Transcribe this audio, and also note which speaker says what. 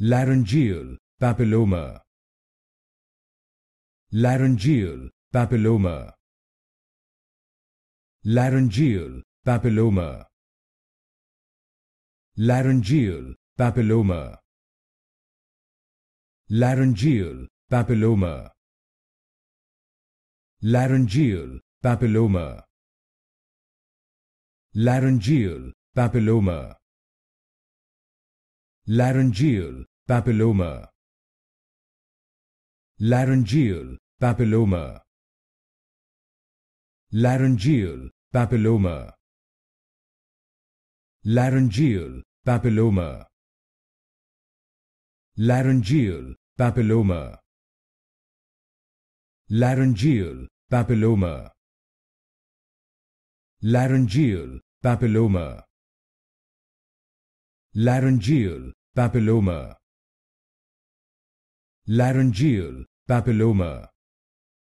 Speaker 1: laryngeal papilloma laryngeal papilloma laryngeal papilloma laryngeal papilloma laryngeal papilloma laryngeal papilloma laryngeal papilloma laryngeal papilloma laryngeal papilloma laryngeal papilloma laryngeal papilloma laryngeal papilloma laryngeal papilloma laryngeal papilloma laryngeal papilloma laryngeal papilloma